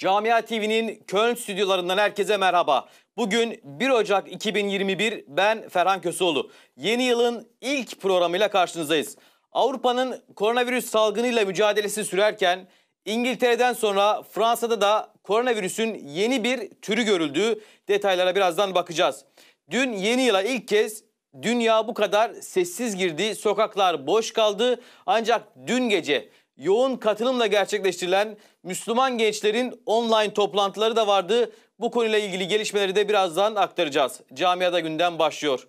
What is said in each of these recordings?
Camia TV'nin Köln stüdyolarından herkese merhaba. Bugün 1 Ocak 2021 ben Ferhan Köseoğlu. Yeni yılın ilk programıyla karşınızdayız. Avrupa'nın koronavirüs salgınıyla mücadelesi sürerken İngiltere'den sonra Fransa'da da koronavirüsün yeni bir türü görüldüğü detaylara birazdan bakacağız. Dün yeni yıla ilk kez dünya bu kadar sessiz girdi, sokaklar boş kaldı ancak dün gece yoğun katılımla gerçekleştirilen Müslüman gençlerin online toplantıları da vardı. Bu konuyla ilgili gelişmeleri de birazdan aktaracağız. Camiada gündem başlıyor.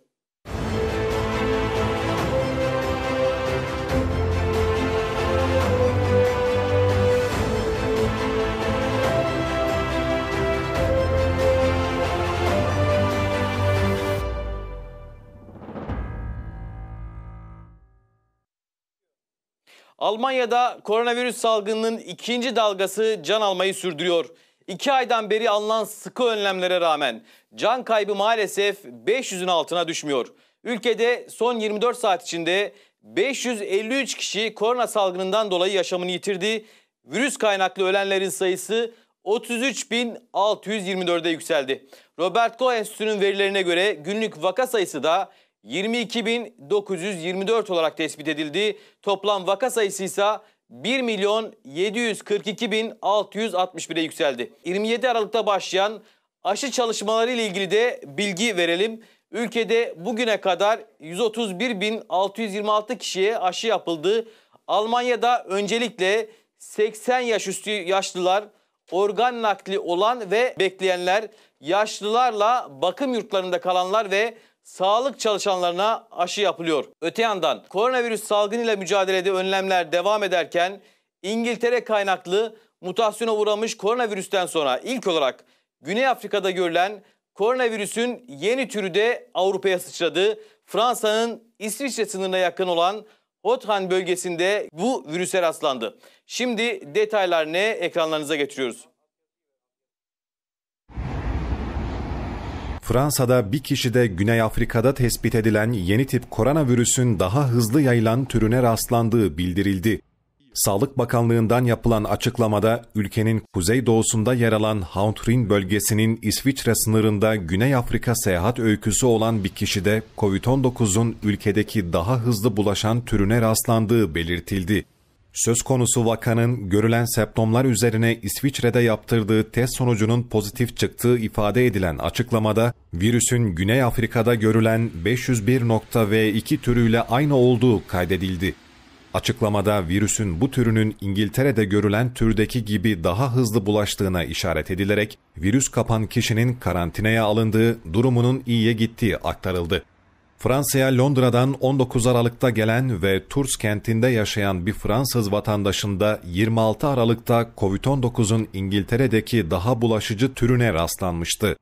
Almanya'da koronavirüs salgınının ikinci dalgası can almayı sürdürüyor. İki aydan beri alınan sıkı önlemlere rağmen can kaybı maalesef 500'ün altına düşmüyor. Ülkede son 24 saat içinde 553 kişi korona salgınından dolayı yaşamını yitirdi. Virüs kaynaklı ölenlerin sayısı 33.624'e yükseldi. Robert Koch Enstitüsü'nün verilerine göre günlük vaka sayısı da 22.924 olarak tespit edildi. Toplam vaka sayısı ise 1 milyon 742.661'e yükseldi. 27 Aralık'ta başlayan aşı çalışmaları ile ilgili de bilgi verelim. Ülkede bugüne kadar 131.626 kişiye aşı yapıldı. Almanya'da öncelikle 80 yaş üstü yaşlılar, organ nakli olan ve bekleyenler, yaşlılarla bakım yurtlarında kalanlar ve sağlık çalışanlarına aşı yapılıyor. Öte yandan koronavirüs salgınıyla mücadelede önlemler devam ederken İngiltere kaynaklı mutasyona uğramış koronavirüsten sonra ilk olarak Güney Afrika'da görülen koronavirüsün yeni türü de Avrupa'ya sıçradı. Fransa'nın İsviçre sınırına yakın olan Hothan bölgesinde bu virüse rastlandı. Şimdi detaylar ne ekranlarınıza getiriyoruz. Fransa'da bir kişi de Güney Afrika'da tespit edilen yeni tip koronavirüsün daha hızlı yayılan türüne rastlandığı bildirildi. Sağlık Bakanlığı'ndan yapılan açıklamada ülkenin kuzeydoğusunda yer alan Houndrin bölgesinin İsviçre sınırında Güney Afrika seyahat öyküsü olan bir kişide COVID-19'un ülkedeki daha hızlı bulaşan türüne rastlandığı belirtildi. Söz konusu vakanın görülen septomlar üzerine İsviçre'de yaptırdığı test sonucunun pozitif çıktığı ifade edilen açıklamada, virüsün Güney Afrika'da görülen 501.V2 türüyle aynı olduğu kaydedildi. Açıklamada virüsün bu türünün İngiltere'de görülen türdeki gibi daha hızlı bulaştığına işaret edilerek virüs kapan kişinin karantinaya alındığı, durumunun iyiye gittiği aktarıldı. Fransa'ya Londra'dan 19 Aralık'ta gelen ve Tours kentinde yaşayan bir Fransız vatandaşında 26 Aralık'ta COVID-19'un İngiltere'deki daha bulaşıcı türüne rastlanmıştı.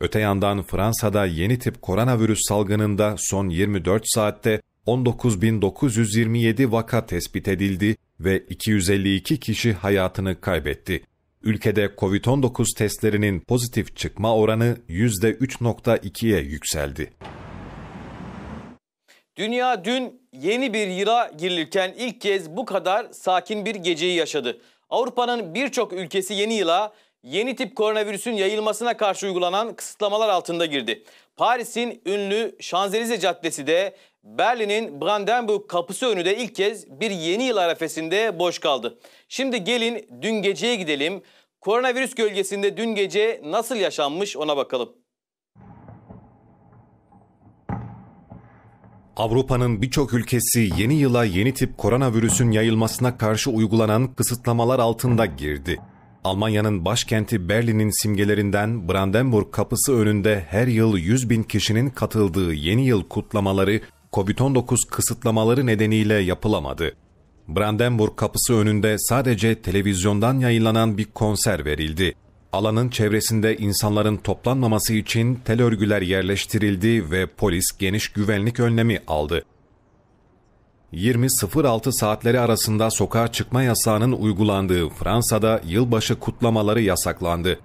Öte yandan Fransa'da yeni tip koronavirüs salgınında son 24 saatte 19.927 vaka tespit edildi ve 252 kişi hayatını kaybetti. Ülkede COVID-19 testlerinin pozitif çıkma oranı %3.2'ye yükseldi. Dünya dün yeni bir yıla girilirken ilk kez bu kadar sakin bir geceyi yaşadı. Avrupa'nın birçok ülkesi yeni yıla yeni tip koronavirüsün yayılmasına karşı uygulanan kısıtlamalar altında girdi. Paris'in ünlü Şanzelize Caddesi de Berlin'in Brandenburg kapısı önü de ilk kez bir yeni yıl arefesinde boş kaldı. Şimdi gelin dün geceye gidelim. Koronavirüs gölgesinde dün gece nasıl yaşanmış ona bakalım. Avrupa'nın birçok ülkesi yeni yıla yeni tip koronavirüsün yayılmasına karşı uygulanan kısıtlamalar altında girdi. Almanya'nın başkenti Berlin'in simgelerinden Brandenburg kapısı önünde her yıl 100 bin kişinin katıldığı yeni yıl kutlamaları COVID-19 kısıtlamaları nedeniyle yapılamadı. Brandenburg kapısı önünde sadece televizyondan yayınlanan bir konser verildi. Alanın çevresinde insanların toplanmaması için tel örgüler yerleştirildi ve polis geniş güvenlik önlemi aldı. 20.06 saatleri arasında sokağa çıkma yasağının uygulandığı Fransa'da yılbaşı kutlamaları yasaklandı.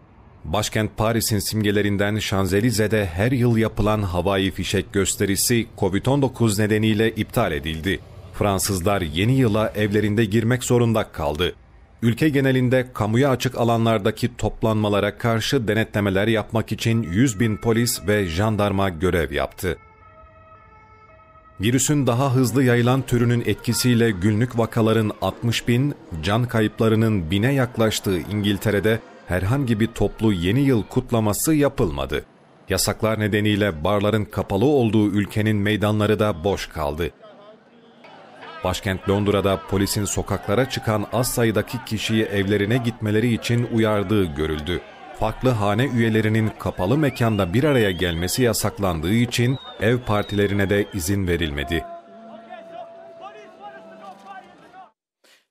Başkent Paris'in simgelerinden Şanzelize'de her yıl yapılan havai fişek gösterisi COVID-19 nedeniyle iptal edildi. Fransızlar yeni yıla evlerinde girmek zorunda kaldı ülke genelinde kamuya açık alanlardaki toplanmalara karşı denetlemeler yapmak için 100 bin polis ve jandarma görev yaptı. Virüsün daha hızlı yayılan türünün etkisiyle günlük vakaların 60 bin, can kayıplarının bine yaklaştığı İngiltere'de herhangi bir toplu yeni yıl kutlaması yapılmadı. Yasaklar nedeniyle barların kapalı olduğu ülkenin meydanları da boş kaldı. Başkent Londra'da polisin sokaklara çıkan az sayıdaki kişiyi evlerine gitmeleri için uyardığı görüldü. Farklı hane üyelerinin kapalı mekanda bir araya gelmesi yasaklandığı için ev partilerine de izin verilmedi.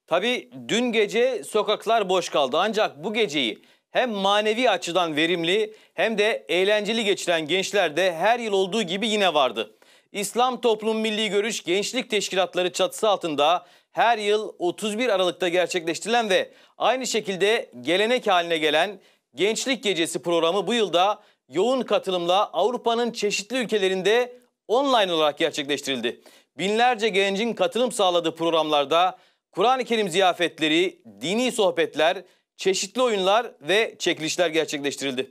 Tabi dün gece sokaklar boş kaldı ancak bu geceyi hem manevi açıdan verimli hem de eğlenceli geçiren gençler de her yıl olduğu gibi yine vardı. İslam Toplum Milli Görüş Gençlik Teşkilatları çatısı altında her yıl 31 Aralık'ta gerçekleştirilen ve aynı şekilde gelenek haline gelen Gençlik Gecesi programı bu yılda yoğun katılımla Avrupa'nın çeşitli ülkelerinde online olarak gerçekleştirildi. Binlerce gencin katılım sağladığı programlarda Kur'an-ı Kerim ziyafetleri, dini sohbetler, çeşitli oyunlar ve çekilişler gerçekleştirildi.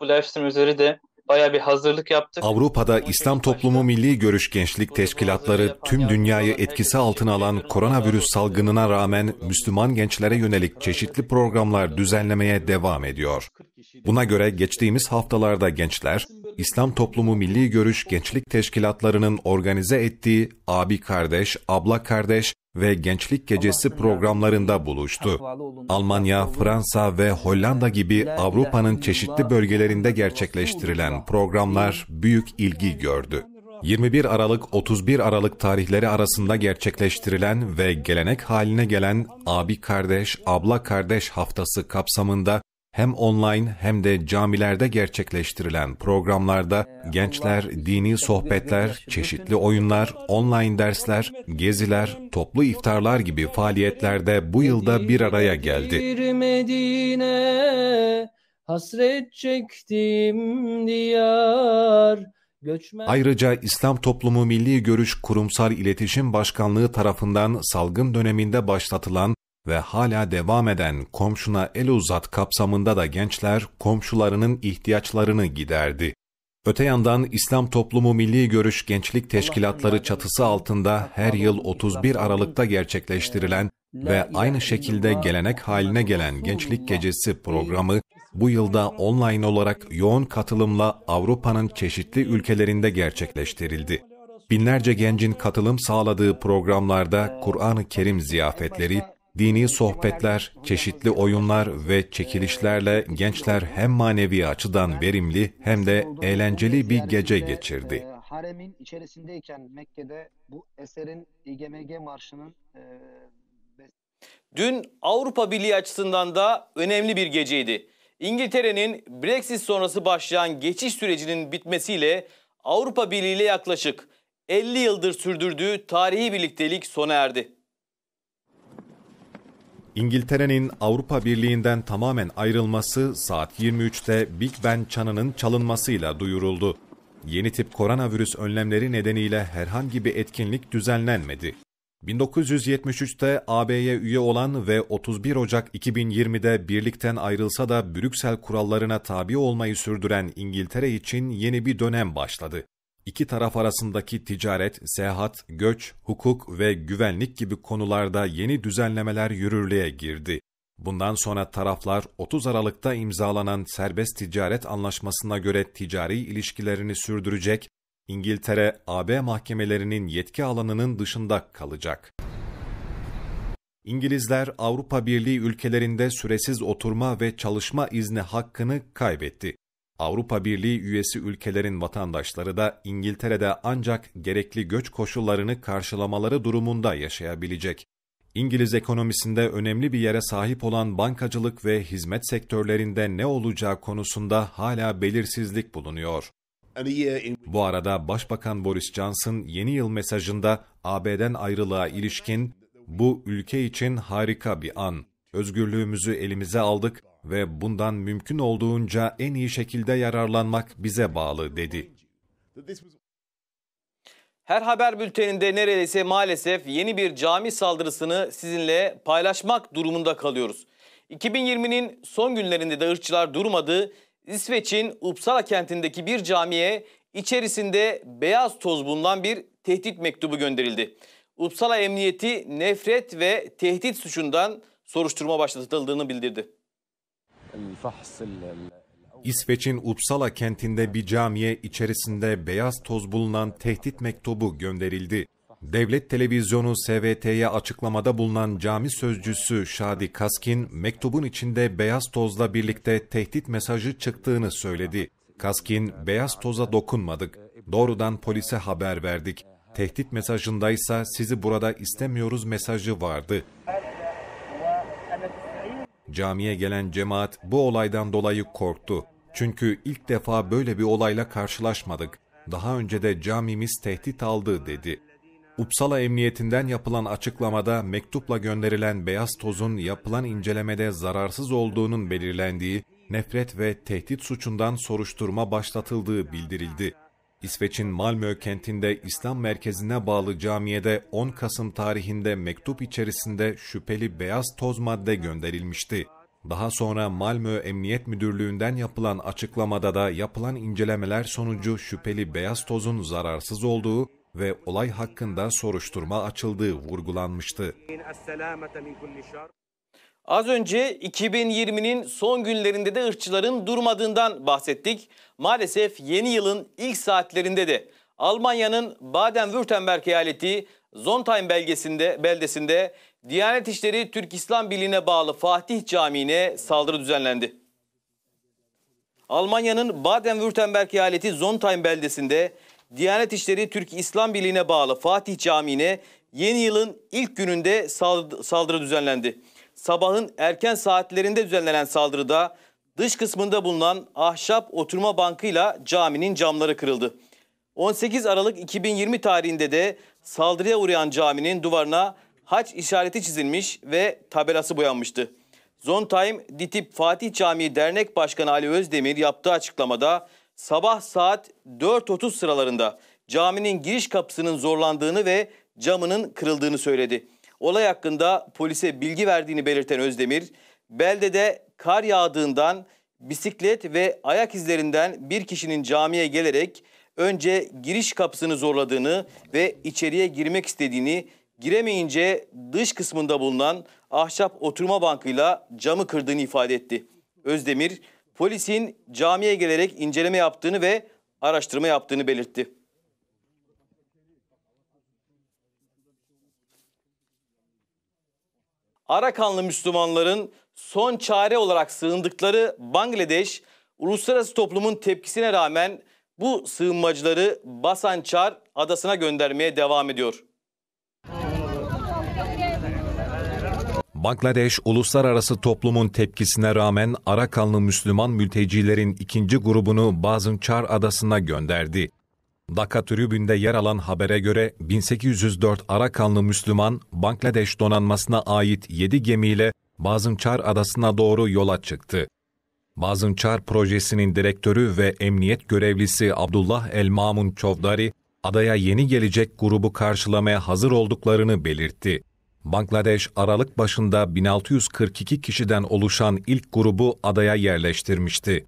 Bu live stream üzeri de baya bir hazırlık yaptık. Avrupa'da İslam Toplumu Milli Görüş Gençlik Teşkilatları tüm dünyayı etkisi altına alan koronavirüs salgınına rağmen Müslüman gençlere yönelik çeşitli programlar düzenlemeye devam ediyor. Buna göre geçtiğimiz haftalarda gençler, İslam Toplumu Milli Görüş Gençlik Teşkilatları'nın organize ettiği abi kardeş, abla kardeş ve Gençlik Gecesi programlarında buluştu. Almanya, Fransa ve Hollanda gibi Avrupa'nın çeşitli bölgelerinde gerçekleştirilen programlar büyük ilgi gördü. 21 Aralık 31 Aralık tarihleri arasında gerçekleştirilen ve gelenek haline gelen abi kardeş, abla kardeş haftası kapsamında hem online hem de camilerde gerçekleştirilen programlarda gençler, dini sohbetler, çeşitli oyunlar, online dersler, geziler, toplu iftarlar gibi faaliyetlerde bu yılda bir araya geldi. Hasret çektim diyar Göçmen... Ayrıca İslam Toplumu Milli Görüş Kurumsal İletişim Başkanlığı tarafından salgın döneminde başlatılan ve hala devam eden komşuna el uzat kapsamında da gençler komşularının ihtiyaçlarını giderdi. Öte yandan İslam Toplumu Milli Görüş Gençlik Teşkilatları çatısı altında her yıl 31 Aralık'ta gerçekleştirilen ve aynı şekilde gelenek haline gelen Gençlik Gecesi programı bu yılda online olarak yoğun katılımla Avrupa'nın çeşitli ülkelerinde gerçekleştirildi. Binlerce gencin katılım sağladığı programlarda Kur'an-ı Kerim ziyafetleri, Dini sohbetler, çeşitli oyunlar ve çekilişlerle gençler hem manevi açıdan verimli hem de eğlenceli bir gece geçirdi. Haremin içerisindeyken Mekke'de bu eserin İGMG marşının e, Dün Avrupa Birliği açısından da önemli bir geceydi. İngiltere'nin Brexit sonrası başlayan geçiş sürecinin bitmesiyle Avrupa Birliği ile yaklaşık 50 yıldır sürdürdüğü tarihi birliktelik sona erdi. İngiltere'nin Avrupa Birliği'nden tamamen ayrılması saat 23'te Big Ben çanının çalınmasıyla duyuruldu. Yeni tip koronavirüs önlemleri nedeniyle herhangi bir etkinlik düzenlenmedi. 1973'te AB'ye üye olan ve 31 Ocak 2020'de birlikten ayrılsa da Brüksel kurallarına tabi olmayı sürdüren İngiltere için yeni bir dönem başladı. İki taraf arasındaki ticaret, seyahat, göç, hukuk ve güvenlik gibi konularda yeni düzenlemeler yürürlüğe girdi. Bundan sonra taraflar 30 Aralık'ta imzalanan serbest ticaret anlaşmasına göre ticari ilişkilerini sürdürecek, İngiltere AB mahkemelerinin yetki alanının dışında kalacak. İngilizler Avrupa Birliği ülkelerinde süresiz oturma ve çalışma izni hakkını kaybetti. Avrupa Birliği üyesi ülkelerin vatandaşları da İngiltere'de ancak gerekli göç koşullarını karşılamaları durumunda yaşayabilecek. İngiliz ekonomisinde önemli bir yere sahip olan bankacılık ve hizmet sektörlerinde ne olacağı konusunda hala belirsizlik bulunuyor. Bu arada Başbakan Boris Johnson yeni yıl mesajında AB'den ayrılığa ilişkin bu ülke için harika bir an. Özgürlüğümüzü elimize aldık ve bundan mümkün olduğunca en iyi şekilde yararlanmak bize bağlı dedi. Her haber bülteninde neredeyse maalesef yeni bir cami saldırısını sizinle paylaşmak durumunda kalıyoruz. 2020'nin son günlerinde de ırkçılar durmadı. İsveç'in Uppsala kentindeki bir camiye içerisinde beyaz toz bulunan bir tehdit mektubu gönderildi. Uppsala Emniyeti nefret ve tehdit suçundan soruşturma başlatıldığını bildirdi. İsveç'in Uppsala kentinde bir camiye içerisinde beyaz toz bulunan tehdit mektubu gönderildi. Devlet televizyonu SVT'ye açıklamada bulunan cami sözcüsü Şadi Kaskin, mektubun içinde beyaz tozla birlikte tehdit mesajı çıktığını söyledi. Kaskin, beyaz toza dokunmadık, doğrudan polise haber verdik. Tehdit mesajındaysa sizi burada istemiyoruz mesajı vardı. Camiye gelen cemaat bu olaydan dolayı korktu. Çünkü ilk defa böyle bir olayla karşılaşmadık. Daha önce de camimiz tehdit aldı dedi. Upsala Emniyetinden yapılan açıklamada mektupla gönderilen beyaz tozun yapılan incelemede zararsız olduğunun belirlendiği, nefret ve tehdit suçundan soruşturma başlatıldığı bildirildi. İsveç'in Malmö kentinde İslam merkezine bağlı camiyede 10 Kasım tarihinde mektup içerisinde şüpheli beyaz toz madde gönderilmişti. Daha sonra Malmö Emniyet Müdürlüğü'nden yapılan açıklamada da yapılan incelemeler sonucu şüpheli beyaz tozun zararsız olduğu ve olay hakkında soruşturma açıldığı vurgulanmıştı. Az önce 2020'nin son günlerinde de ırkçıların durmadığından bahsettik. Maalesef yeni yılın ilk saatlerinde de Almanya'nın Baden-Württemberg eyaleti Zontheim belgesinde, beldesinde Diyanet İşleri Türk İslam Birliği'ne bağlı Fatih Camii'ne saldırı düzenlendi. Almanya'nın Baden-Württemberg eyaleti Zontheim beldesinde Diyanet İşleri Türk İslam Birliği'ne bağlı Fatih Camii'ne yeni yılın ilk gününde saldırı düzenlendi sabahın erken saatlerinde düzenlenen saldırıda dış kısmında bulunan ahşap oturma bankıyla caminin camları kırıldı. 18 Aralık 2020 tarihinde de saldırıya uğrayan caminin duvarına haç işareti çizilmiş ve tabelası boyanmıştı. Zontime Ditip Fatih Camii Dernek Başkanı Ali Özdemir yaptığı açıklamada sabah saat 4.30 sıralarında caminin giriş kapısının zorlandığını ve camının kırıldığını söyledi. Olay hakkında polise bilgi verdiğini belirten Özdemir, beldede kar yağdığından bisiklet ve ayak izlerinden bir kişinin camiye gelerek önce giriş kapısını zorladığını ve içeriye girmek istediğini, giremeyince dış kısmında bulunan ahşap oturma bankıyla camı kırdığını ifade etti. Özdemir, polisin camiye gelerek inceleme yaptığını ve araştırma yaptığını belirtti. Arakanlı Müslümanların son çare olarak sığındıkları Bangladeş, uluslararası toplumun tepkisine rağmen bu sığınmacıları Basançar adasına göndermeye devam ediyor. Bangladeş, uluslararası toplumun tepkisine rağmen Arakanlı Müslüman mültecilerin ikinci grubunu Bazınçar Adası'na gönderdi. Dhaka Tribü'nde yer alan habere göre 1804 Arakanlı Müslüman Bangladeş donanmasına ait 7 gemiyle Bazımçar adasına doğru yola çıktı. Bazımçar projesinin direktörü ve emniyet görevlisi Abdullah El Mamun Çovdari, adaya yeni gelecek grubu karşılamaya hazır olduklarını belirtti. Bangladeş Aralık başında 1642 kişiden oluşan ilk grubu adaya yerleştirmişti.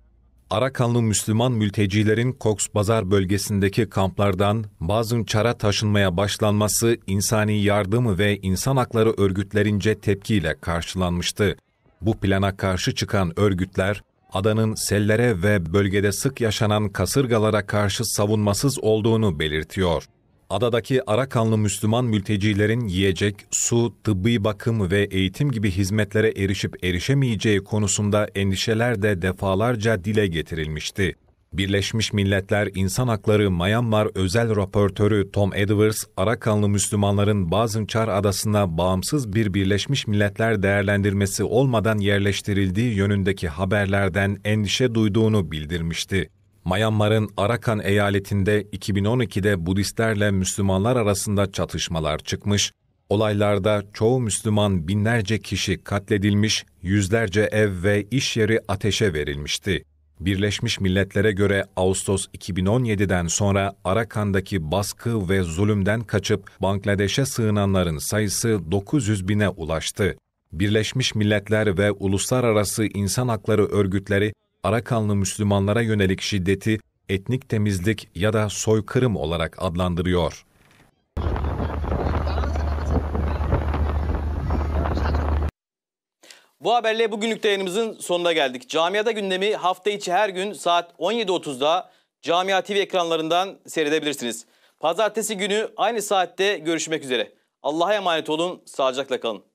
Arakanlı Müslüman mültecilerin Koks Bazar bölgesindeki kamplardan bazı çara taşınmaya başlanması insani yardım ve insan hakları örgütlerince tepkiyle karşılanmıştı. Bu plana karşı çıkan örgütler, adanın sellere ve bölgede sık yaşanan kasırgalara karşı savunmasız olduğunu belirtiyor adadaki Arakanlı Müslüman mültecilerin yiyecek, su, tıbbi bakım ve eğitim gibi hizmetlere erişip erişemeyeceği konusunda endişeler de defalarca dile getirilmişti. Birleşmiş Milletler İnsan Hakları Myanmar Özel Raportörü Tom Edwards, Arakanlı Müslümanların Bazımçar Adası'na bağımsız bir Birleşmiş Milletler değerlendirmesi olmadan yerleştirildiği yönündeki haberlerden endişe duyduğunu bildirmişti. Myanmar'ın Arakan eyaletinde 2012'de Budistlerle Müslümanlar arasında çatışmalar çıkmış, olaylarda çoğu Müslüman binlerce kişi katledilmiş, yüzlerce ev ve iş yeri ateşe verilmişti. Birleşmiş Milletler'e göre Ağustos 2017'den sonra Arakan'daki baskı ve zulümden kaçıp Bangladeş'e sığınanların sayısı 900 bine ulaştı. Birleşmiş Milletler ve uluslararası insan hakları örgütleri Arakanlı Müslümanlara yönelik şiddeti etnik temizlik ya da soykırım olarak adlandırıyor. Bu haberle bugünlük yayınımızın sonuna geldik. Camiada gündemi hafta içi her gün saat 17.30'da Camia TV ekranlarından seyredebilirsiniz. Pazartesi günü aynı saatte görüşmek üzere. Allah'a emanet olun, sağlıcakla kalın.